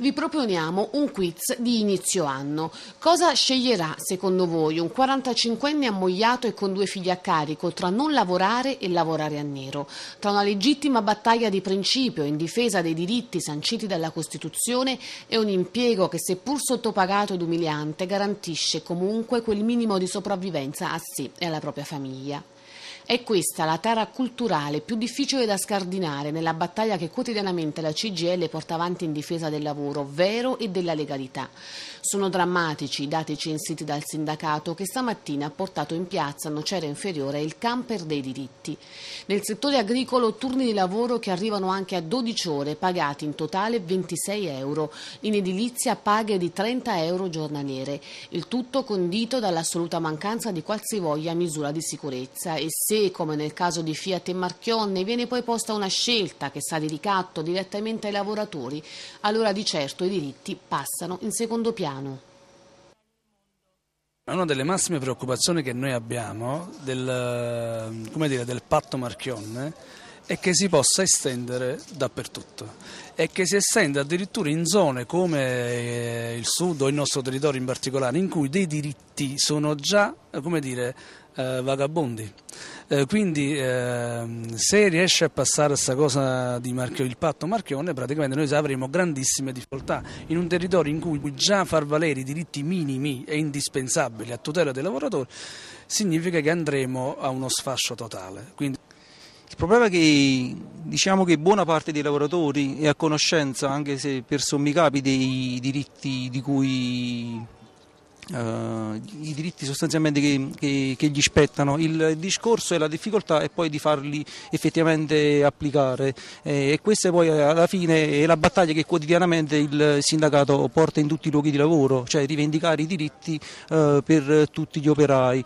vi proponiamo un quiz di inizio anno. Cosa sceglierà, secondo voi, un 45enne ammogliato e con due figli a carico tra non lavorare e lavorare a nero? Tra una legittima battaglia di principio in difesa dei diritti sanciti dalla Costituzione e un impiego che, seppur sottopagato ed umiliante, garantisce comunque quel minimo di sopravvivenza a sé e alla propria famiglia. È questa la tara culturale più difficile da scardinare nella battaglia che quotidianamente la CGL porta avanti in difesa del lavoro vero e della legalità. Sono drammatici i dati censiti dal sindacato che stamattina ha portato in piazza Nocera Inferiore il camper dei diritti. Nel settore agricolo turni di lavoro che arrivano anche a 12 ore pagati in totale 26 euro, in edilizia paghe di 30 euro giornaliere, il tutto condito dall'assoluta mancanza di qualsivoglia misura di sicurezza e se come nel caso di Fiat e Marchionne viene poi posta una scelta che sa di ricatto direttamente ai lavoratori, allora di certo i diritti passano in secondo piano. Una delle massime preoccupazioni che noi abbiamo del, dire, del patto Marchionne e che si possa estendere dappertutto e che si estenda addirittura in zone come eh, il sud o il nostro territorio in particolare, in cui dei diritti sono già, eh, come dire, eh, vagabondi. Eh, quindi eh, se riesce a passare questa cosa di marchio, il patto Marchione, praticamente noi avremo grandissime difficoltà in un territorio in cui già far valere i diritti minimi e indispensabili a tutela dei lavoratori significa che andremo a uno sfascio totale. Quindi... Il problema è che diciamo che buona parte dei lavoratori è a conoscenza, anche se per sommi capi, dei diritti di cui Uh, i diritti sostanzialmente che, che, che, gli spettano. Il discorso e la difficoltà è poi di farli effettivamente applicare eh, e questa poi alla fine è la battaglia che quotidianamente il sindacato porta in tutti i luoghi di lavoro, cioè rivendicare i diritti uh, per tutti gli operai.